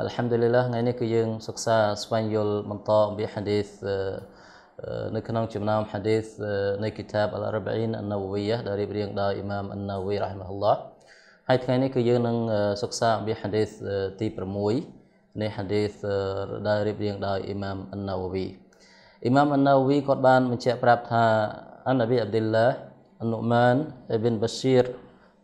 Alhamdulillah ថ្ងៃនេះគឺយើងសិក្សាស្វែងយល់បន្តអំពី hadith នៅក្នុងចំណោម hadith នៃ kitab Al-Arba'in An-Nawawiyyah ដែលរៀបរៀងដោយ Imam An-Nawawi rahimahullah ហើយថ្ងៃនេះគឺយើងនឹងសិក្សាអំពី hadith ទី6នៃ hadith ដែលរៀបរៀងដោយ Imam An-Nawawi Imam An-Nawawi គាត់បានបញ្ជាក់ប្រាប់ថា An-Nabi Abdullah An-Nu'man ibn Bashir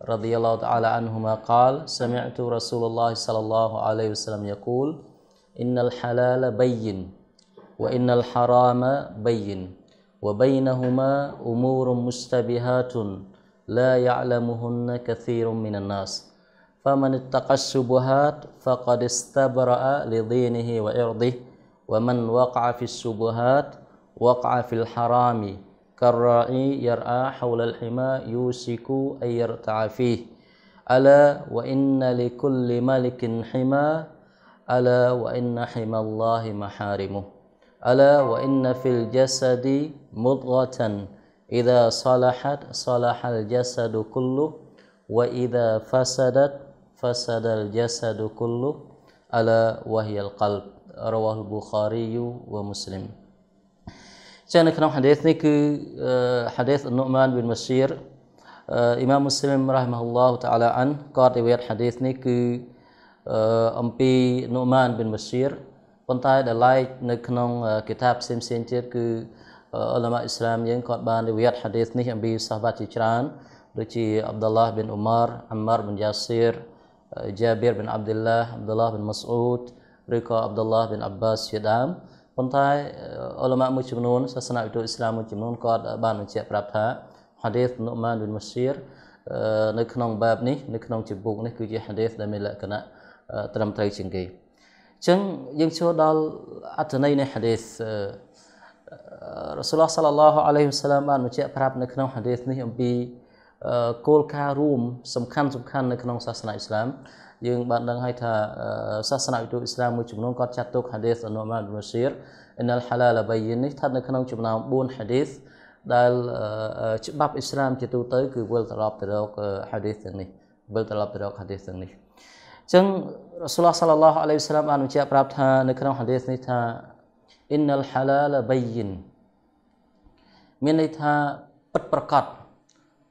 رضي الله تعالى عنهما قال سمعت رسول الله صلى الله عليه وسلم يقول إن الحلال بين وإن الحرام بين وبينهما أمور مشتبهات لا يعلمهن كثير من الناس فمن اتقى الشبهات فقد استبرأ لدينه وعرضه ومن وقع في الشبهات وقع في الحرام كالراعي يرعى حول الحمى يوسك أن يرتع فيه ألا وإن لكل ملك حمى ألا وإن حمى الله محارمه ألا وإن في الجسد مضغة إذا صلحت صلح الجسد كله وإذا فسدت فسد الجسد كله ألا وهي القلب رواه البخاري ومسلم ចឹងនៅក្នុងហាឌីសនេះគឺហាឌីសអនុមានវិនមសៀរអ៊ីម៉ាមមូស្លីមរ៉ាហ្មាហ៊ុលឡោះតាឡាអានគាត់រីវេតហាឌីសនេះគឺអំពីនុមានប៊ីនមូសៀរប៉ុន្តែដែលឡែកនៅក្នុងគិតាបផ្សេងផ្សេងទៀតគឺអ៊ុលម៉ាអ៊ីស្លាមយើងគាត់បានរីវេតហាឌីសនេះអំពីសាហាបាជាច្រើនដូចជាអាប់ឌុលឡាប៊ីនអ៊ូម៉ារអាម៉ារប៊ីនយ៉ាសៀរជាប៊ីរប៊ីនអាប់ឌុលឡាអាប់ឌុលឡាប៊ីនម៉ាស៊ូតឬក៏អាប់ឌុលឡាប៊ីនអាប់បាសជាដើមប៉ុន្តែអ៊ុលម៉ាមួយចំនួនសាសនាវិទូអ៊ីស្លាមមួយចំនួនគាត់បានបញ្ជាក់ប្រាប់ថា hadith Nu'man bin Bashir នៅក្នុងបែបនេះនៅក្នុងជំពូកនេះគឺជា hadith ដែលមានលក្ខណៈត្រឹមត្រូវជាងគេអញ្ចឹងយើងចូលដល់អត្ថន័យនៃ hadith រ៉ូសូលសាឡឡោះអាឡៃហ៊ីវសាឡាមបានបញ្ជាក់ប្រាប់នៅក្នុង hadith នេះអំពីគោលការណ៍រួម សំខាន់សំខាន់នៅក្នុងសាសនាអ៊ីស្លាមយើងបានដឹងហើយថាសាសនាវិទូអ៊ីស្លាមមួយចំនួនគាត់ចាត់ទុក hadith អនុមាមសៀរ innal halal bayyin នេះស្ថិតនៅក្នុងចំណោម4 hadith ដែលច្បាប់អ៊ីស្លាមជាទូទៅគឺវិលត្រឡប់ទៅរក hadith ទាំងនេះវិលត្រឡប់ទៅរក hadith ទាំងនេះអញ្ចឹងរ៉ាសូលឡោះសាឡឡោះអាឡៃហ៊ីសឡាមបានបញ្ជាក់ប្រាប់ថានៅក្នុង hadith នេះថា innal halal bayyin មានន័យថាពិតប្រកប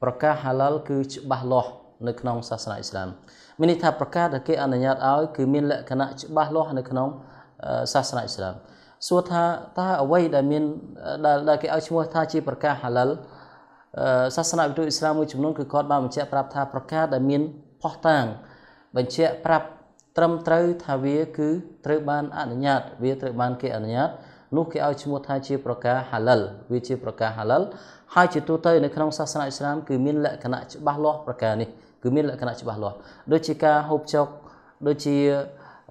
ប្រកាស halal គឺច្បាស់លាស់នៅក្នុងសាសនាអ៊ីស្លាមមានន័យថាប្រការដែលគេអនុញ្ញាតឲ្យគឺមានលក្ខណៈច្បាស់លាស់នៅក្នុងសាសនាអ៊ីស្លាមសួរថាតើអ្វីដែលមានដែលគេឲ្យឈ្មោះថាជាប្រការហាឡាល់សាសនាវិទូអ៊ីស្លាមមួយចំនួនគឺគាត់បានបញ្ជាក់ប្រាប់ថាប្រការដែលមានផោះតាងបញ្ជាក់ប្រាប់ត្រឹមត្រូវថាវាគឺត្រូវបានអនុញ្ញាតវាត្រូវបានគេអនុញ្ញាតនោះគេឲ្យឈ្មោះថាជាប្រការហាឡាល់វាជាប្រការហាឡាល់ហើយជាទូទៅនៅក្នុងសាសនាអ៊ីស្លាមគឺមានលក្ខណៈច្បាស់លាស់ប្រការនេះគឺមានលក្ខណៈច្បាស់លាស់ដូចជាការហូបចុកដូចជា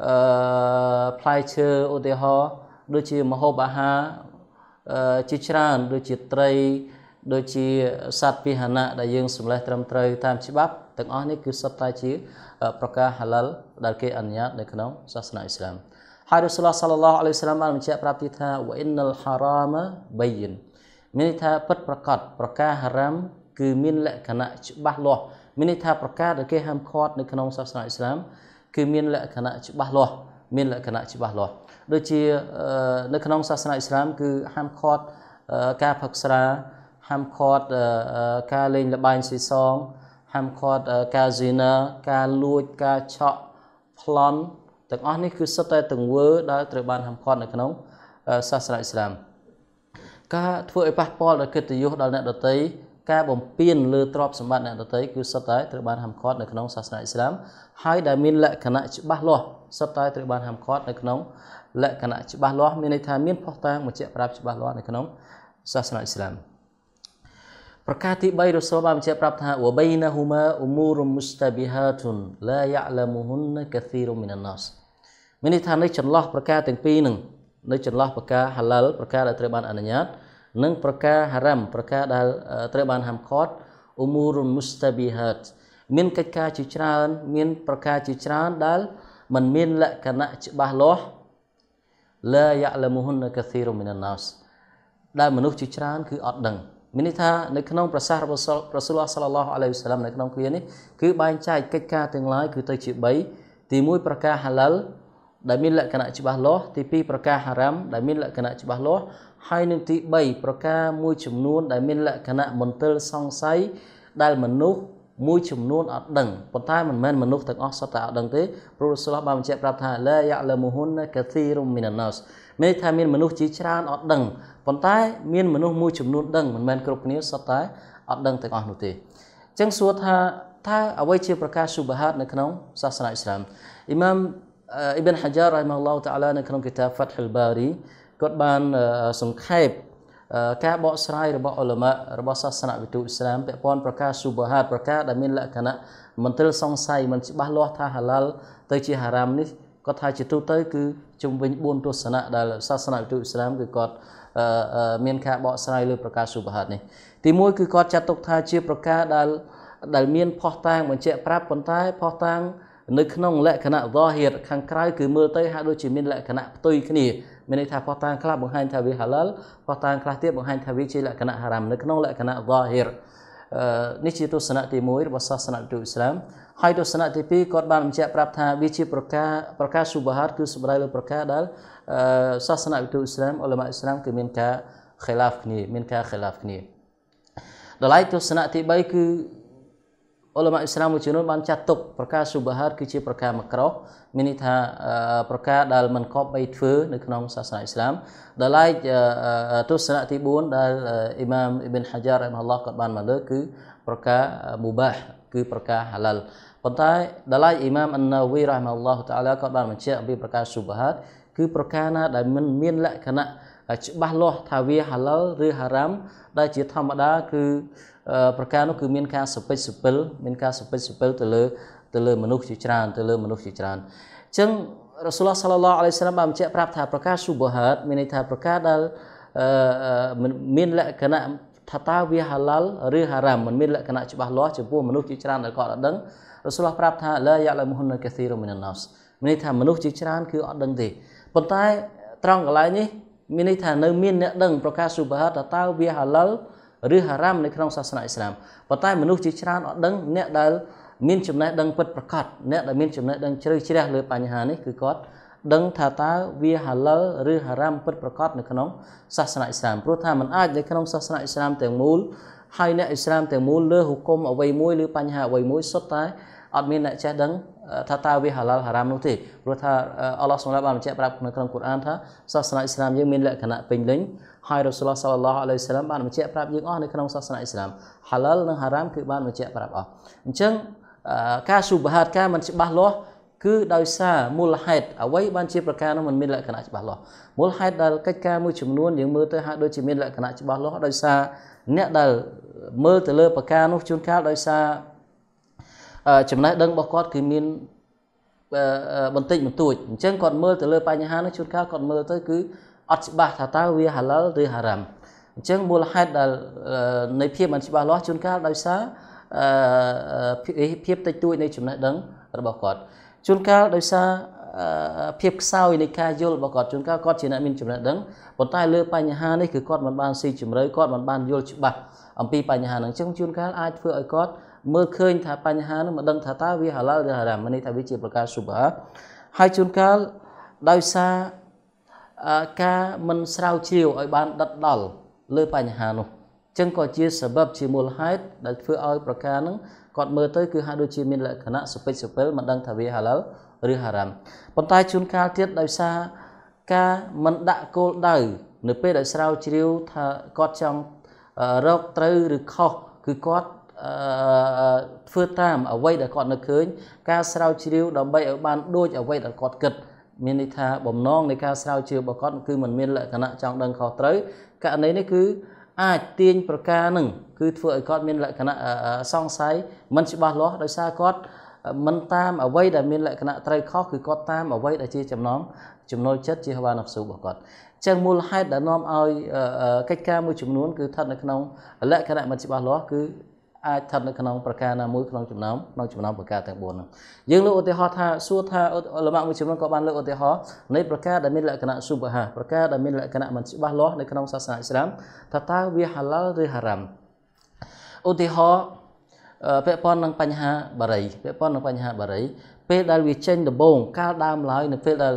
អឺផ្លែឈើឧទាហរណ៍ដូចជាម្ហូបអាហារជាច្រើនដូចជាត្រីដូចជាសត្វពាហនៈដែលយើងសម្លេះត្រឹមត្រូវតាមច្បាប់ទាំងអស់នេះគឺសុទ្ធតែជាប្រការ halal ដែលគេអនុញ្ញាតនៅក្នុងសាសនាអ៊ីស្លាមហើយរ៉ូសូលសាឡឡោះអាឡៃហ៊ីស្លាមបានបញ្ជាក់ប្រាប់ទីថាវ៉ៃណលហារ៉ាមបាយិនមានន័យថាពិតប្រកបប្រការហារ៉ាមគឺមានលក្ខណៈច្បាស់លាស់មានន័យថាប្រការដែលគេហាមឃាត់នៅក្នុងសាសនាអ៊ីស្លាមគឺមានលក្ខណៈច្បាស់លាស់មានលក្ខណៈច្បាស់លាស់ដូចជានៅក្នុងសាសនាអ៊ីស្លាមគឺហាមឃាត់ការផឹកស្រាហាមឃាត់ការលេងល្បែងស៊ីសងហាមឃាត់ការស៊ីណាការលួចការឆក់ប្លន់ទាំងអស់នេះគឺសុទ្ធតែទង្វើដែលត្រូវបានហាមឃាត់នៅក្នុងសាសនាអ៊ីស្លាមការធ្វើឲ្យប៉ះពាល់ដល់កិត្តិយសដល់អ្នកដទៃការបំពានលើទ្រព្យសម្បត្តិអ្នកដទៃគឺសុទ្ធតែត្រូវបានហាមឃាត់នៅក្នុងសាសនាអ៊ីស្លាមហើយដែលមានលក្ខណៈច្បាស់លាស់សុទ្ធតែត្រូវបានហាមឃាត់នៅក្នុងលក្ខណៈច្បាស់លាស់មានន័យថាមានផុសតាងបញ្ជាក់ប្រាប់ច្បាស់លាស់នៅក្នុងសាសនាអ៊ីស្លាមប្រការទី3រសូលបានបញ្ជាក់ប្រាប់ថាវបៃណាហ៊ូម៉ាអ៊ូមូរមុស្តាប៊ីហាតុនឡាយ៉ាឡាមូហ៊ុនកាធីរុមីនណាសមានន័យថានៅចន្លោះប្រការទាំងពីរនឹងនៅចន្លោះប្រការហាឡាលប្រការដែលត្រូវបានអនុញ្ញាតនិងប្រការហារ៉ាំប្រការដែលត្រូវបានហាមឃាត់អ៊ូមូរុនមុស្តាប៊ីហាតមានកិច្ចការជាច្រើនមានប្រការជាច្រើនដែលมันមានលក្ខណៈច្បាស់លាស់ឡាយ៉ាឡមហ៊ុនកាស៊ីរុមីណាសដែលមនុស្សជាច្រើនគឺអត់ដឹងមានន័យថានៅក្នុងប្រសាសន៍របស់រស៊ូលសាឡឡោះអាឡៃហ៊ីសឡាមនៅក្នុងគ្រានេះគឺបែងចែកកិច្ចការទាំងឡាយគឺទៅជា3ទី1ប្រការហាឡាល់ដែលមានលក្ខណៈច្បាស់លាស់ទី2ប្រការហារ៉ាមដែលមានលក្ខណៈច្បាស់លាស់ហើយនឹងទី3ប្រការមួយ ចំនួនដែលមានលក្ខណៈមន្ទិលសង្ស័យដែលមនុស្សមួយចំនួនអត់ដឹងប៉ុន្តែមិនមែនមនុស្សទាំងអស់សុទ្ធតែអត់ដឹងទេព្រោះរសូលបានបញ្ជាក់ប្រាប់ថាឡាយ៉ាឡមហ៊ុនកធីរុមីណាណាសមានថាមានមនុស្សជាច្រើនអត់ដឹងប៉ុន្តែមានមនុស្សមួយចំនួនដឹងមិនមែនគ្រប់គ្នាសុទ្ធតែអត់ដឹងទាំងអស់នោះទេអញ្ចឹងសួរថាថាអ្វីជាប្រការស៊ូបហាត នៅក្នុងសាសនាអ៊ីស្លាមអ៊ីម៉ាមអ៊ីបិនហាយ៉ារ៉ៃម៉ាឡោតាឡានៅក្នុងគីតាហ្វាត់ហ៊ុលបារីគាត់បានសង្ខេបការបកស្រាយរបស់អ៊ុលម៉ារបស់សាសនវិទូអ៊ីស្លាមពាក់ព័ន្ធប្រការស៊ូបហាតប្រការដែលមានលក្ខណៈមិនទិលសង្ស័យមិនច្បាស់លាស់ថាហាឡាល់ទៅជាហារ៉ាមនេះគាត់ថាជាទូទៅគឺជំវិញ4ទស្សនៈដែលសាសនវិទូអ៊ីស្លាមគឺគាត់មានការបកស្រាយលើប្រការស៊ូបហាតនេះទីមួយគឺគាត់ចាត់ទុកថាជាប្រការដែលដែលមានផោះតាងបញ្ជាក់ប្រាប់ប៉ុន្តែផោះតាងនៅក្នុងលក្ខណៈ zahir ខាងក្រៅគឺមើលទៅហាក់ដូចជាមានលក្ខណៈផ្ទុយគ្នាមានន័យថាផោះតាងខ្លះបង្ហាញថាវា halal ផោះតាងខ្លះទៀតបង្ហាញថាវាជាលក្ខណៈ haram នៅក្នុងលក្ខណៈ zahir នេះជាទស្សនៈទី1របស់សាសនាទូអ៊ីស្លាមហើយទស្សនៈទី2គាត់បានបញ្ជាក់ប្រាប់ថាវាជាប្រការប្រការស៊ូបហាតគឺសម្ដៅលើប្រការដែលសាសនាទូអ៊ីស្លាមអ៊ុលម៉ាអ៊ីស្លាមគឺមានការ khilaf គ្នាមានការ khilaf គ្នាដល់ឯទស្សនៈទី3គឺអ៊ុលម៉ាអ៊ីស្លាមមួយចំនួនបានចាត់ទុកប្រការស៊ូបាហាតគឺជាប្រការមកក្រោះមានន័យថាប្រការដែលមិនគប្បីធ្វើនៅក្នុងសាសនាអ៊ីស្លាមដែលឡែកទស្សនៈទី4ដែលអ៊ីម៉ាមអ៊ីប៊ិនហាយ៉ាររ៉ៃម៉ាឡោះក៏បានមកលើគឺប្រការមូបាហគឺប្រការហាឡាល់ប៉ុន្តែដែលឡែកអ៊ីម៉ាមអានណាវីរ៉ៃម៉ាឡោះតាឡាក៏បានបញ្ជាក់អំពីប្រការស៊ូបាហាតគឺប្រការណាដែលមិនមានលក្ខណៈច្បាស់លាស់ថាវាហាឡាល់ឬហារ៉ាមដែលជាធម្មតាគឺប្រការនោះគឺមានការសុពេចសុពិលមានការសុពេចសុពិលទៅលើទៅលើមនុស្សជាច្រើនទៅលើមនុស្សជាច្រើនអញ្ចឹងរ៉ាស៊ូលឡោះសាឡឡោះអាឡៃសាឡាមបានបញ្ជាក់ប្រាប់ថាប្រការស៊ូបហាតមានន័យថាប្រការដែលមានលក្ខណៈថាតើវាហាឡាល់ឬហារ៉ាមមិនមានលក្ខណៈច្បាស់លាស់ចំពោះមនុស្សជាច្រើនដែលគាត់អត់ដឹងរ៉ាស៊ូលឡោះប្រាប់ថាឡាយ៉ាឡាមហ៊ុនកាស៊ីរ៉ូមីណាណាស់មានន័យថាមនុស្សជាច្រើនគឺអត់ដឹងទេប៉ុន្តែត្រង់កន្លែងនេះមានន័យថានៅមានអ្នកដឹងប្រការស៊ូបហាតថាតើវាហាឡាល់ឬហារ៉ាមនៅក្នុងសាសនាអ៊ីស្លាមប៉ុន្តែមនុស្សជាច្រើនអត់ដឹងអ្នកដែលមានចំណេះដឹងពិតប្រាកដអ្នកដែលមានចំណេះដឹងជ្រៅជ្រះលើបញ្ហានេះគឺគាត់ដឹងថាតើវាហាឡូឬហារ៉ាមពិតប្រាកដនៅក្នុងសាសនាអ៊ីស្លាមព្រោះថាมันអាចនៅក្នុងសាសនាអ៊ីស្លាមទាំងមូលហើយអ្នកអ៊ីស្លាមទាំងមូលលើហុគុមអ្វីមួយឬបញ្ហាអ្វីមួយសុទ្ធតែអត់មានអ្នកចេះដឹងថាតើវាហាឡាល់ហារ៉ាមនោះទេព្រោះថាអល់ឡោះសម្រាប់បានបញ្ជាក់ប្រាប់នៅក្នុងកូរ៉ានថាសាសនាអ៊ីស្លាមយើងមានលក្ខណៈពេញលេញហើយរ៉ូសូលឡោះសាឡឡោះអាឡៃសាឡាមបានបញ្ជាក់ប្រាប់យើងអស់នៅក្នុងសាសនាអ៊ីស្លាមហាឡាល់និងហារ៉ាមគឺបានបញ្ជាក់ប្រាប់អស់អញ្ចឹងការស៊ូបហាតការមិនច្បាស់លាស់គឺដោយសារមូលហេតុអ្វីបានជាប្រការនោះมันមានលក្ខណៈច្បាស់លាស់មូលហេតុដែលកិច្ចការមួយចំនួនយើងមើលទៅហាក់ដូចជាមានលក្ខណៈច្បាស់លាស់ដោយសារអ្នកដែលមើលទៅលើប្រការនោះជួនកាលដោយសារចំណេះដឹងរបស់គាត់គឺមានបន្តិចបន្តួចអញ្ចឹងគាត់មើលទៅលើបញ្ហានោះជួនកាលគាត់មើលទៅគឺអត់ច្បាស់ថាតើវា halal ឬ haram អញ្ចឹងមូលហេតុដែលនៃភាពមិនច្បាស់លាស់ជួនកាលដោយសារភាពតិចតួចនៃចំណេះដឹងរបស់គាត់ជួនកាលដោយសារភាពខ្សោយនៃការយល់របស់គាត់ជួនកាលគាត់ជាអ្នកមានចំណេះដឹងប៉ុន្តែលើបញ្ហានេះគឺគាត់មិនបានស៊ីជម្រៅគាត់មិនបានយល់ច្បាស់អំពីបញ្ហាហ្នឹងអញ្ចឹងជួនកាលអាចធ្វើឲ្យគាត់មើលឃើញថាបញ្ហានោះមិនដឹងថាតើវាហាឡាលឬហារ៉ាមមានន័យថាវាជាប្រការស៊ុបហាហើយជួនកាលដោយសារការមិនស្រាវជ្រាវឲ្យបានដិតដល់លើបញ្ហានោះចឹងក៏ជាសបបជាមូលហេតុដែលធ្វើឲ្យប្រការហ្នឹងគាត់មើលទៅគឺហាក់ដូចជាមានលក្ខណៈសុភិសុភិលមិនដឹងថាវាហាឡាលឬហារ៉ាមប៉ុន្តែជួនកាលទៀតដោយសារការមិនដាក់គោលដៅនៅពេលដែលស្រាវជ្រាវថាគាត់ចង់រកត្រូវឬខុសគឺគាត់ធ្វើតាមអ្វីដែលគាត់នៅឃើញការស្រាវជ្រាវដើម្បីឲ្យបានដូចអ្វីដែលគាត់គិតមានន័យថាបំណងនៃការស្រាវជ្រាវរបស់គាត់គឺมันមានលក្ខណៈចង់ដឹងខុសត្រូវករណីនេះគឺអាចទាញប្រការនឹងគឺធ្វើឲ្យគាត់មានលក្ខណៈសង្ស័យមិនច្បាស់លាស់ដោយសារគាត់មិនតាមអ្វីដែលមានលក្ខណៈត្រូវខុសគឺគាត់តាមអ្វីដែលជាចំណងចំណុលចិត្តជាហវនសុរបស់គាត់ចឹងមូលហេតុដែលនាំឲ្យកិច្ចការមួយចំនួនគឺស្ថិតនៅក្នុងលក្ខណៈមិនច្បាស់លាស់គឺអាចស្ថិតនៅក្នុងប្រការណាមួយក្នុងចំណោមក្នុងចំណោមប្រការទាំង4ហ្នឹងយើងលើកឧទាហរណ៍ថាសួរថាលមាក់មួយចំនួនក៏បានលើកឧទាហរណ៍នៃប្រការដែលមានលក្ខណៈសុបហាប្រការដែលមានលក្ខណៈមិនច្បាស់លាស់នៅក្នុងសាសនាអ៊ីស្លាមថាតើវាហាឡាលឬហារ៉ាមឧទាហរណ៍ពាក់ព័ន្ធនឹងបញ្ហាបារីពាក់ព័ន្ធនឹងបញ្ហាបារីពេលដែលវាចេញដំបូងកាលដើមឡើយនៅពេលដែល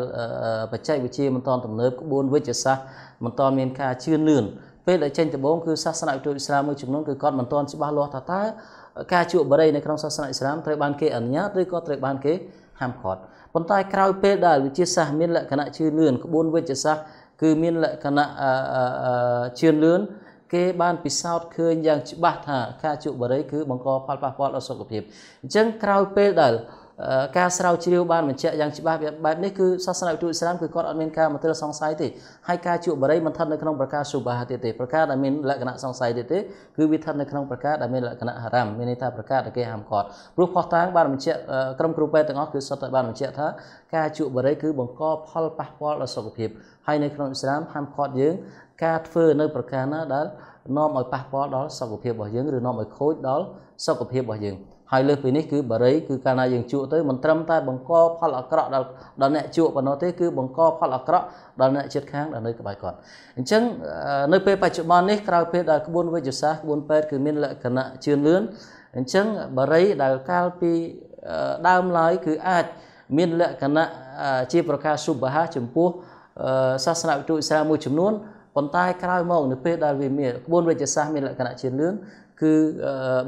បច្ចេកវិទ្យាមិនទាន់ទំនើបក្បួនវិទ្យាសាស្ត្រមិនទាន់មានការជឿនលឿនពេលដែលចេញដំបូងគឺសាសនាវិទូអ៊ីស្លាមមួយចំនួនគឺគាត់មិនទាន់ច្បាស់លាស់ថាតើការជក់បរិយនៅក្នុងសាសនាអ៊ីស្លាមត្រូវបានគេអនុញ្ញាតឬក៏ត្រូវបានគេហាមឃាត់ប៉ុន្តែក្រោយពេលដែលវិទ្យាសាស្ត្រមានលក្ខណៈជឿនលឿនក្បួនវិទ្យាសាស្ត្រគឺមានលក្ខណៈជឿនលឿនគេបានពិសោធន៍ឃើញយ៉ាងច្បាស់ថាការជក់បរិយគឺបង្កផលប៉ះពាល់ដល់សុខភាពអញ្ចឹងក្រោយពេលដែលការស្រាវជ្រាវបានបញ្ជាក់យ៉ាងច្បាស់បែបនេះគឺសាសនាវិទ្យាឥស្លាមគឺគាត់អត់មានការមន្ទិលសង្ស័យទេហើយការជក់បរិយមិនថិតនៅក្នុងប្រការស៊ូបាទៀតទេប្រការដែលមានលក្ខណៈសង្ស័យទៀតទេគឺវាថិតនៅក្នុងប្រការដែលមានលក្ខណៈហារ៉ាមមានន័យថាប្រការដែលគេហាមឃាត់ព្រោះផោះតាងបានបញ្ជាក់ក្រុមគ្រូពេទ្យទាំងអស់គឺសុទ្ធតែបានបញ្ជាក់ថាការជក់បរិយគឺបង្កផលប៉ះពាល់ដល់សុខភាពហើយនៅក្នុងឥស្លាមហាមឃាត់យើង ការធ្វើនៅប្រការណាដែលនាំឲ្យប៉ះពាល់ដល់សុខភាពរបស់យើងឬនាំឲ្យខូចដល់សុខភាពរបស់យើងហើយលើសពីនេះគឺបរិយគឺកាលណាយើងជក់ទៅមិនត្រឹមតែបង្កផលអាក្រក់ដល់ដល់អ្នកជក់ប៉ុណ្ណោះទេគឺបង្កផលអាក្រក់ដល់អ្នកជិតខាងដែលនៅក្បែរគាត់អញ្ចឹងនៅពេលបច្ចុប្បន្ននេះក្រៅពេលដែលក្បួនវិជ្ជសាស្ត្រក្បួនពេទ្យគឺមានលក្ខណៈជឿនលឿនអញ្ចឹងបរិយដែលកាលពីដើមឡើយគឺអាចមានលក្ខណៈជាប្រការសុបហាចំពោះសាសនាវិទ្យុឥស្លាមមួយចំនួនប៉ុន្តែ ក្រោយមកនៅពេលដែលវាមានក្បួនវិជ្ជសាស្ត្រមានលក្ខណៈជឿនលឿនគឺ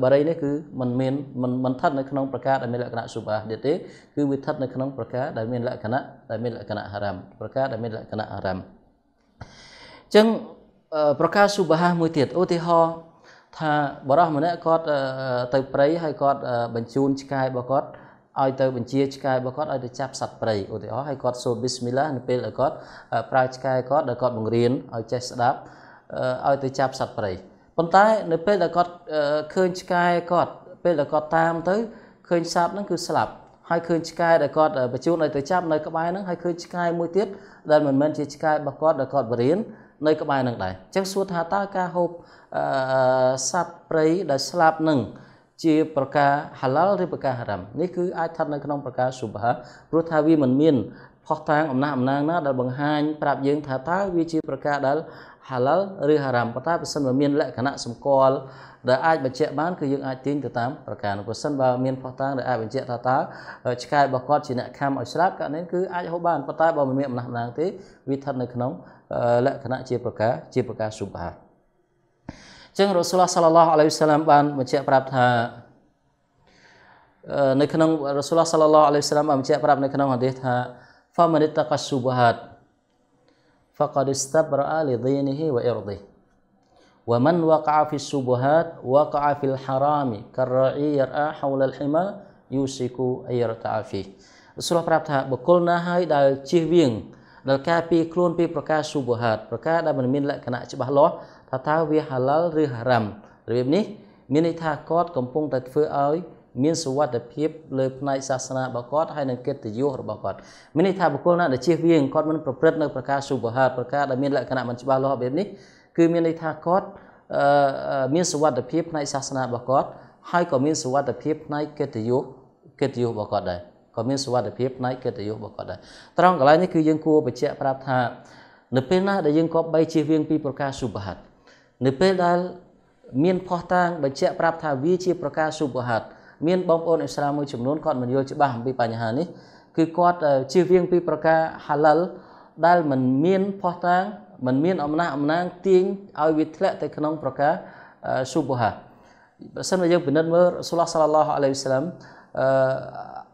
បារីនេះគឺมันមានมันมันស្ថិតនៅក្នុងប្រការដែលមានលក្ខណៈស៊ុបអាទៀតទេគឺវាស្ថិតនៅក្នុងប្រការដែលមានលក្ខណៈដែលមានលក្ខណៈហារ៉ាមប្រការដែលមានលក្ខណៈហារ៉ាមអញ្ចឹងប្រការស៊ុបហាមួយទៀតឧទាហរណ៍ថាបរោះម្នាក់គាត់ទៅព្រៃហើយគាត់បញ្ជូនឆ្កែរបស់គាត់ឲ្យទៅបញ្ជាឆ្កែរបស់គាត់ឲ្យទៅចាប់សត្វព្រៃឧទាហរណ៍ឲ្យគាត់សូត្រប៊ីស្មិឡានៅពេលឲ្យគាត់ប្រើឆ្កែគាត់ដែលគាត់បង្រៀនឲ្យចេះស្ដាប់ឲ្យទៅចាប់សត្វព្រៃប៉ុន្តែនៅពេលដែលគាត់ឃើញឆ្កែគាត់ពេលដែលគាត់តាមទៅឃើញសត្វហ្នឹងគឺស្លាប់ហើយឃើញឆ្កែដែលគាត់បញ្ជូនឲ្យទៅចាប់នៅក្បែរហ្នឹងហើយឃើញឆ្កែមួយទៀតដែលមិនមែនជាឆ្កែរបស់គាត់ដែលគាត់បរៀននៅក្បែរហ្នឹងដែរអញ្ចឹងសួរថាតើការហូបសត្វព្រៃដែលស្លាប់ហ្នឹងជាប្រការ halal ឬប្រការ haram នេះគឺអាចស្ថិតនៅក្នុងប្រការ subha ព្រោះថាវាមិនមានផុសតាងអំណះអំណាងណាដែលបង្ហាញប្រាប់យើងថាតើវាជាប្រការដែលហាឡាល់ឬហារ៉ាមប៉ុន្តែបើសិនបើមានលក្ខណៈសម្គាល់ដែលអាចបញ្ជាក់បានគឺយើងអាចទាញទៅតាមប្រការនោះបើសិនបើមានផុសតាងដែលអាចបញ្ជាក់ថាតើឆ្កែរបស់គាត់ជាអ្នកខំឲ្យស្លាប់ករណីគឺអាចហូបបានប៉ុន្តែបើមិនមានអំណះអំណាងទេវាស្ថិតនៅក្នុងលក្ខណៈជាប្រការជាប្រការសុបាចឹងរ៉ូសូលសាឡឡោះអាឡៃហ៊ីសឡាមបានបញ្ជាក់ប្រាប់ថានៅក្នុងរ៉ូសូលសាឡឡោះអាឡៃហ៊ីសឡាមបានបញ្ជាក់ប្រាប់នៅក្នុងហាឌីសថាហ្វាមានិតតកាស៊ូបាហាត់ فقد استبرأ لدينه وإرضه ومن وقع في الشبهات وقع في الحرام كالراعي يرعى حول الحمى يوشك أن يرتع فيه ស្រួលប្រាប់ថាបុគ្គលណាហើយដែលជៀសវាងដែលការពីខ្លួនពីប្រការស៊ូបហាតប្រការដែលមិនមានលក្ខណៈច្បាស់លាស់ថាតើវាហាឡាលឬហារ៉ាមរបៀបនេះមានន័យថាគាត់កំពុងតែធ្វើឲ្យមានសុវត្ថិភាពលើផ្នែកសាសនារបស់គាត់ហើយនិងកិត្តិយសរបស់គាត់មានន័យថាបុគ្គលណាដែលជៀសវាងគាត់មិនប្រព្រឹត្តនៅប្រការសុបហាតប្រការដែលមានលក្ខណៈមិនច្បាស់លាស់បែបនេះគឺមានន័យថាគាត់មានសុវត្ថិភាពផ្នែកសាសនារបស់គាត់ហើយក៏មានសុវត្ថិភាពផ្នែកកិត្តិយសកិត្តិយសរបស់គាត់ដែរក៏មានសុវត្ថិភាពផ្នែកកិត្តិយសរបស់គាត់ដែរត្រង់កន្លែងនេះគឺយើងគួរបញ្ជាក់ប្រាប់ថានៅពេលណាដែលយើងគប្បីជៀសវាងពីប្រការសុបហាតនៅពេលដែលមានផោះតាងបញ្ជាក់ប្រាប់ថាវាជាប្រការសុបហាត់មានបងប្អូនអ៊ីស្លាមមួយចំនួនគាត់មិនយល់ច្បាស់អំពីបញ្ហានេះគឺគាត់ជៀសវាងពីប្រការ halal ដែលមិនមានផោះតាងមិនមានអំណះអំណាងទាញឲ្យវាធ្លាក់ទៅក្នុងប្រការ subuha បើសិនជាយើងពិនិត្យមើលរ៉ូលសាឡឡោះអាឡៃហ៊ីសឡាមអឺ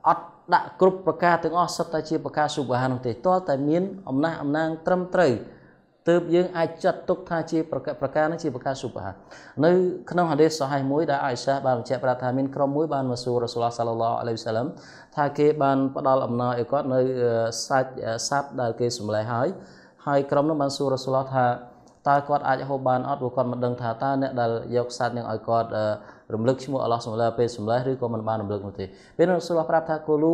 អត់ដាក់គ្រប់ប្រការទាំងអស់សុទ្ធតែជាប្រការសុបហានោះទេតើតែមានអំណះអំណាងត្រឹមត្រូវទើបយើងអាចចាត់ទុកថាជាប្រកប្រការនេះជាប្រការសុបហានៅ ក្នុងហាឌីសសហៃមួយដែលអាយសាបានបញ្ជាក់ប្រាប់ថាមានក្រុមមួយបានមកសួររ៉ាសូលសាឡឡោះអាឡៃហ៊ីសាឡាំថាគេបានផ្ដល់អំណរឲ្យគាត់នៅសាច់សัตว์ដែលគេសម្លេះហើយហើយក្រុមនោះបានសួររ៉ាសូលឡោះថាតើគាត់អាចហូបបានអត់ព្រោះគាត់មិនដឹង ថាតើអ្នកដែលយកសัตว์នឹងឲ្យគាត់រំលឹកឈ្មោះអល់ឡោះសម្លេះពេលសម្លេះឬក៏មិនបានរំលឹកនោះទេពេលនោះរ៉ាសូលឡោះប្រាប់ថាកូលូ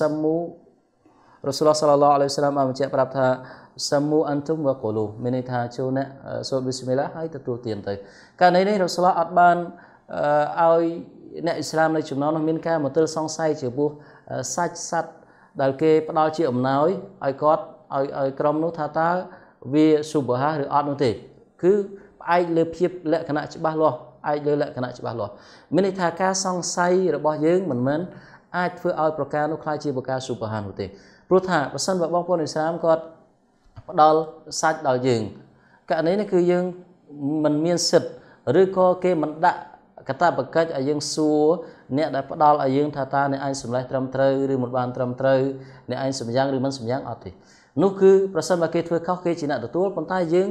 សឹមមូ Rasulullah sallallahu alaihi wasallam បានបញ្ជាក់ប្រាប់ថាសាមូអានទុំវកូលូមានន័យថាចូលអ្នកសូត្រប៊ីស្មិឡាហើយទទួលទានទៅករណីនេះរ៉ូសូលអត់បានឲ្យអ្នកអ៊ីស្លាមនៅជំនាន់នោះមានការមន្ទិលសង្ស័យចំពោះសាច់សัตว์ដែលគេ ផ្ដល់ជាអំណោយឲ្យគាត់ឲ្យឲ្យក្រុមនោះថាតើវាសុបហាឬអត់នោះទេគឺផ្អែកលើភាពលក្ខណៈច្បាស់លាស់ផ្អែកលើលក្ខណៈច្បាស់លាស់មានន័យថាការសង្ស័យរបស់យើងមិនមែនអាចធ្វើឲ្យប្រការនោះខ្លាយជាប្រការសុបហានោះទេព្រោះថាបើសិនបើបងប្អូនឥស្លាមគាត់ផ្ដល់សាច់ដល់យើងករណីនេះគឺយើងមិនមានសិទ្ធិឬក៏គេមិនដាក់កតាបកិច្ចឲ្យយើងសួរអ្នកដែលផ្ដល់ឲ្យយើងថាតើអ្នកឯងសម្លេះត្រឹមត្រូវឬមិនបានត្រឹមត្រូវអ្នកឯងសម្យ៉ាងឬមិនសម្យ៉ាងអត់ទេនោះគឺប្រសិនបើគេធ្វើខុសគេជាអ្នកទទួលប៉ុន្តែយើង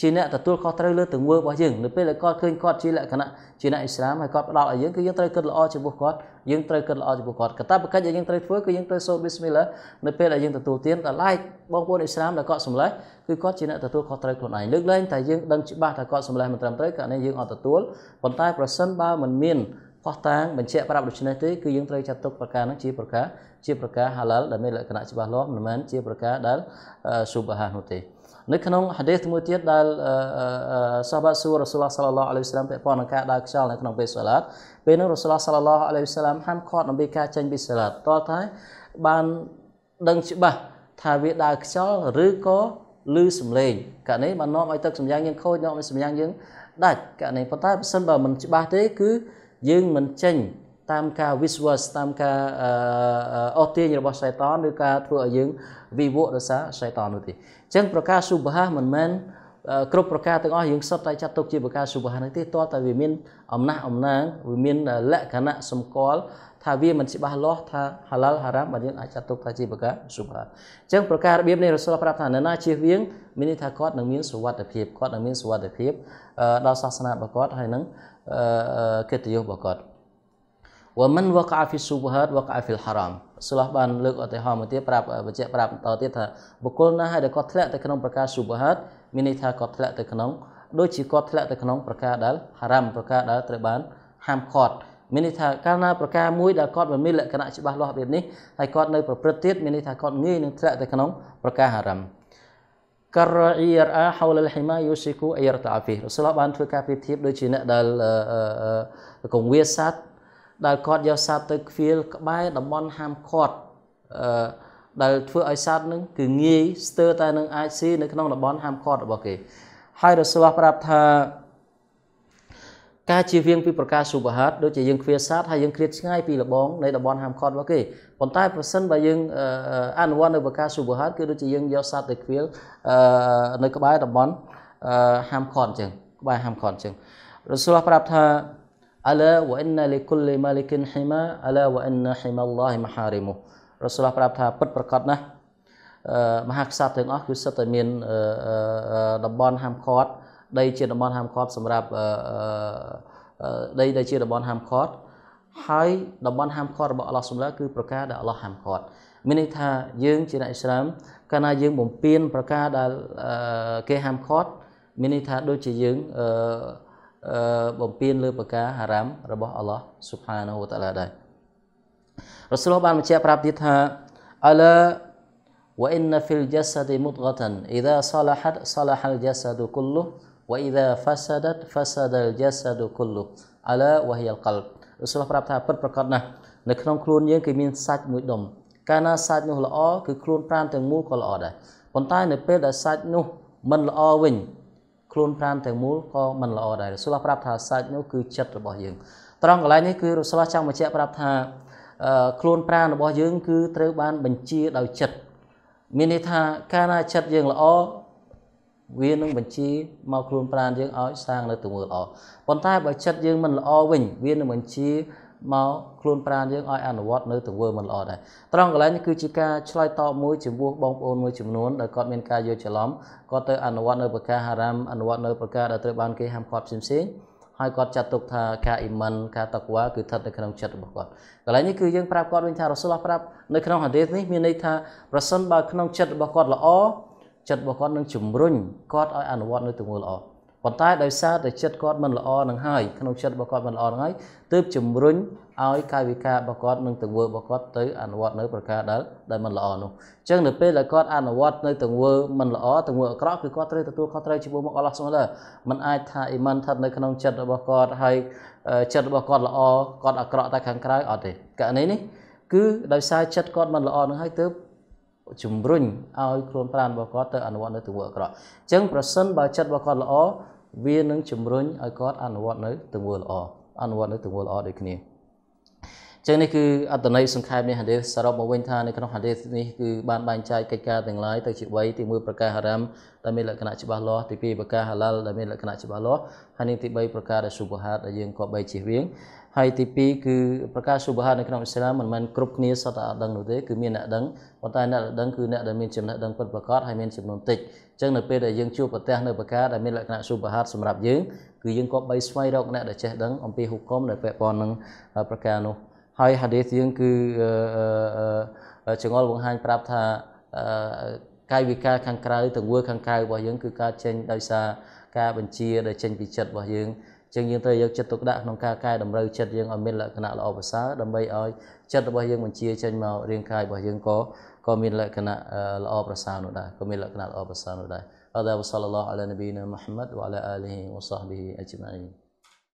ជាអ្នកទទួលខុសត្រូវលើទង្វើរបស់យើងនៅពេលដែលគាត់ឃើញគាត់ជាលក្ខណៈជាអ្នកអ៊ីស្លាមហើយគាត់ផ្ដល់ឲ្យយើងគឺយើងត្រូវគិតល្អចំពោះគាត់យើងត្រូវគិតល្អចំពោះគាត់កតាបកិច្ចដែលយើងត្រូវធ្វើគឺយើងត្រូវសូត្រប៊ីស្មិលឡានៅពេលដែលយើងទទួលទានដល់ឡែកបងប្អូនអ៊ីស្លាមដែលគាត់សម្លេះគឺគាត់ជាអ្នកទទួលខុសត្រូវខ្លួនឯងលើកលែងតែយើងដឹងច្បាស់ថាគាត់សម្លេះមិនត្រឹមត្រូវករណីយើងអត់ទទួលប៉ុន្តែប្រសិនបើមិនមានផោះតាងបញ្ជាក់ប្រាប់ដូច្នេះទេគឺយើងត្រូវចាត់ទុកប្រការហ្នឹងជាប្រការជាប្រការហាឡាលដែលមានលក្ខណៈច្បាស់លាស់មិនមែនជាប្រការដែលស៊ូបហានោះទេនៅក្នុងហាឌីសមួយទៀតដែលសាបាស៊ូរ៉ាស៊ូលឡាសាឡាឡោះអាឡៃវសាឡាមពាក់ព័ន្ធនឹងការដើរខ្យល់នៅក្នុងពេលសាឡាតពេលនោះរ៉ាស៊ូលឡាសាឡាឡោះអាឡៃវសាឡាមហាមឃាត់អំពីការចេញពីសាឡាតតតថាបានដឹងច្បាស់ថាវាដើរខ្យល់ឬក៏ឮសំឡេងករណីបាននាំឲ្យទឹកសម្យ៉ាងយើងខូចនាំឲ្យសម្យ៉ាងយើងដាច់ករណីប៉ុន្តែបើសិនបើមិនច្បាស់ទេគឺយើងមិនចេញតាមការ visual តាមការអស់ទាញរបស់សៃតនឬការធ្វើឲ្យយើងវិវករសារសៃតននោះទេអញ្ចឹងប្រការសុបហាមិនមែនគ្រប់ប្រការទាំងអស់យើងសុទ្ធតែចាត់ទុកជាប្រការសុបហានេះទេតើតែវាមានអំណះអំណាងវាមានលក្ខណៈសម្គាល់ថាវាមិនច្បាស់លាស់ថាហាឡាល់ហារ៉ាមបានយើងអាចចាត់ទុកថាជាប្រការសុបហាអញ្ចឹងប្រការរបៀបនេះរសូលប្រាប់ថាអ្នកណាជៀសវាងមានន័យថាគាត់នឹងមានសុវត្ថិភាពគាត់នឹងមានសុវត្ថិភាពដល់សាសនារបស់គាត់ហើយនឹងកិត្តិយសរបស់គាត់វមិនវកាហ្វីស៊ូបហាតវកាហ្វីលហារ៉ាមស្លោះបានលើកឧទាហរណ៍មួយទៀតប្រាប់បញ្ជាក់ប្រាប់បន្តទៀតថាបុគ្គលណាហើយដែលគាត់ធ្លាក់ទៅក្នុងប្រការស៊ូបហាតមានន័យថាគាត់ធ្លាក់ទៅក្នុងដូចជាគាត់ធ្លាក់ទៅក្នុងប្រការដែលហារ៉ាមប្រការដែលត្រូវបានហាមឃាត់មានន័យថាកាលណាប្រការមួយដែលគាត់មិនមានលក្ខណៈច្បាស់លាស់បែបនេះហើយគាត់នៅប្រព្រឹត្តទៀតមានន័យថាគាត់ងាយនឹងធ្លាក់ទៅក្នុងប្រការហារ៉ាមការអ៊ីរអាហោលលហ៊ីម៉ាយូស៊ីគូអ៊ីរតាហ្វីរ៉ូសូលបានធ្វើការប្រៀបធៀបដូចជាអ្នកដែលកងវាសัตว์ដែលគាត់យកសត្វទៅឃ្វៀលក្បែរតំបន់ហាមឃាត់អឺដែលធ្វើឲ្យសត្វនឹងគឺងាយស្ទើរតែនឹងអាចស៊ីនៅក្នុងតំបន់ហាមឃាត់របស់គេ ហើយរស្វះប្រាប់ថាការជៀសវាងពីប្រការសុបហាតដូចជាយើងឃ្វាសត្វហើយយើងឃ្លាតឆ្ងាយពីលបងនៃតំបន់ហាមឃាត់របស់គេប៉ុន្តែប្រសិនបើយើងអនុវត្តនៅប្រការសុបហាតគឺដូចជាយើងយកសត្វទៅឃ្វាលនៅក្បែរតំបន់ហាមឃាត់អញ្ចឹងក្បែរហាមឃាត់អញ្ចឹងរស្វះប្រាប់ថា ألا وإن لكل ملك حما ألا وإن حما الله محارمه រសូលប្រាប់ថាពិតប្រកបណាស់មហាក្សត្រទាំងអស់គឺសិតតែមានតំបន់ហាមឃាត់ដីជាតំបន់ហាមឃាត់សម្រាប់ដីដែលជាតំបន់ហាមឃាត់ហើយតំបន់ហាមឃាត់របស់អល់ឡោះសម្លាគឺប្រការដែលអល់ឡោះហាមឃាត់មានន័យថាយើងជាអ្នកអ៊ីស្លាមកាលណាយើងបំពេញប្រការដែលគេហាមឃាត់មានន័យថាដូចជាយើងអឺបំពេញលើប្រការហារ៉ាមរបស់អល់ឡោះស៊ុបហានហូតាឡាដែររ៉ាសូលបានបញ្ជាក់ប្រាប់ទៀតថាអឡា وإن في الجسد مضغة إذا صلحت صلح الجسد كله وإذا فسدت فسد الجسد كله ألا وهي القلب រ៉ាសូលប្រាប់ថាពិតប្រាកដណាស់នៅក្នុងខ្លួនយើងគឺមានសាច់មួយដុំកាលណាសាច់នោះល្អគឺខ្លួនប្រាណទាំងមូលក៏ល្អដែរប៉ុន្តែនៅពេលដែលសាច់នោះមិនល្អវិញខ្លួនប្រាណទាំងមូលក៏មិនល្អដែររសូលប្រាប់ថាសាច់នោះគឺចិត្តរបស់យើងត្រង់កន្លែងនេះគឺរសូលចង់បញ្ជាក់ប្រាប់ថាខ្លួនប្រាណរបស់យើងគឺត្រូវបានបញ្ជាដោយចិត្តមានន័យថាកាលណាចិត្តយើងល្អវានឹងបញ្ជាមកខ្លួនប្រាណយើងឲ្យសាងនៅទង្វើល្អប៉ុន្តែបើចិត្តយើងមិនល្អវិញវានឹងបញ្ជាមកខ្លួនប្រាណយើងឲ្យអនុវត្តនៅទង្វើមិនល្អដែរត្រង់កន្លែងនេះគឺជាការឆ្លើយតបមួយជាមួយបងប្អូនមួយចំនួនដែលគាត់មានការយល់ច្រឡំគាត់ទៅអនុវត្តនៅប្រការហារ៉ាមអនុវត្តនៅប្រការដែលត្រូវបានគេហាមឃាត់ផ្សេងៗហើយគាត់ចាត់ទុកថាការអ៊ីមិនការតក្វាគឺស្ថិតនៅក្នុងចិត្តរបស់គាត់កន្លែងនេះគឺយើងប្រាប់គាត់វិញថារ៉ាស៊ូលប្រាប់នៅក្នុងហាឌីសនេះមានន័យថាប្រសិនបើក្នុងចិត្តរបស់គាត់ល្អចិត្តរបស់គាត់នឹងជំរុញគាត់ឲ្យអនុវត្តនៅទង្វើល្អប៉ុន្តែដោយសារតែចិត្តគាត់មិនល្អនឹងហើយក្នុងចិត្តរបស់គាត់មិនល្អនឹងហើយទើបជំរុញឲ្យកាយវិការរបស់គាត់និងទង្វើរបស់គាត់ទៅអនុវត្តនៅប្រការដែលដែលមិនល្អនោះអញ្ចឹងនៅពេលដែលគាត់អនុវត្តនៅទង្វើមិនល្អទង្វើអាក្រក់គឺគាត់ត្រូវទទួលខុសត្រូវជាមួយមកអល់ឡោះសុំឡាมันអាចថាអ៊ីម៉ានថាត់នៅក្នុងចិត្តរបស់គាត់ហើយចិត្តរបស់គាត់ល្អគាត់អាក្រក់តែខាងក្រៅអត់ទេករណីនេះគឺដោយសារចិត្តគាត់មិនល្អនឹងហើយទើបជំរុញឲ្យខ្លួនប្រាណរបស់គាត់ទៅអនុវត្តនៅទង្វើអាក្រក់អញ្ចឹងប្រសិនបើចិត្តរបស់គាត់ល្អវានឹងជំរុញឲ្យគាត់អនុវត្តនៅទង្វើល្អអនុវត្តនៅទង្វើល្អដូចគ្នាចឹងនេះគឺអត្តន័យសង្ខេបនៃហាឌីសសរុបមកវិញថានៅក្នុងហាឌីសនេះគឺបានបែងចែកកិច្ចការទាំងឡាយទៅជា3ទី1ប្រការហារ៉ាមដែលមានលក្ខណៈច្បាស់លាស់ទី2ប្រការហាឡាលដែលមានលក្ខណៈច្បាស់លាស់ហើយនិងទី3ប្រការដែលស៊ូបហាតដែលយើងគប្បីជៀសវាងហើយទី2គឺប្រការស៊ូបហាតនៅក្នុងអ៊ីស្លាមមិនមែនគ្រប់គ្នាសុទ្ធតែអត់ដឹងនោះទេគឺមានអ្នកដឹងប៉ុន្តែអ្នកដឹងគឺអ្នកដែលមានចំណេះដឹងពិតប្រាកដហើយមានចំនួនតិចចឹងនៅពេលដែលយើងជួបប្រទះនៅប្រការដែលមានលក្ខណៈស៊ូបហាតសម្រាប់យើងគឺយើងគប្បីស្វែងរកអ្នកដែលចេះដឹងអំពីហុកគមនៅពាក់ព័ន្ធនឹងប្រការនោះហើយ hadith យើងគឺចងល់បង្ហាញប្រាប់ថាកាយវិការខាងក្រៅទង្វើខាងក្រៅរបស់យើងគឺការចេញដោយសារការបញ្ជាដែលចេញពីចិត្តរបស់យើងជាងយើងត្រូវយកចិត្តទុកដាក់ក្នុងការកែតម្រូវចិត្តយើងឲ្យមានលក្ខណៈល្អប្រសើរដើម្បីឲ្យចិត្តរបស់យើងបញ្ជាចេញមករាងកាយរបស់យើងក៏ក៏មានលក្ខណៈល្អប្រសើរនោះដែរក៏មានលក្ខណៈល្អប្រសើរនោះដែរ هذا وصلى الله على نبينا محمد وعلى آله وصحبه أجمعين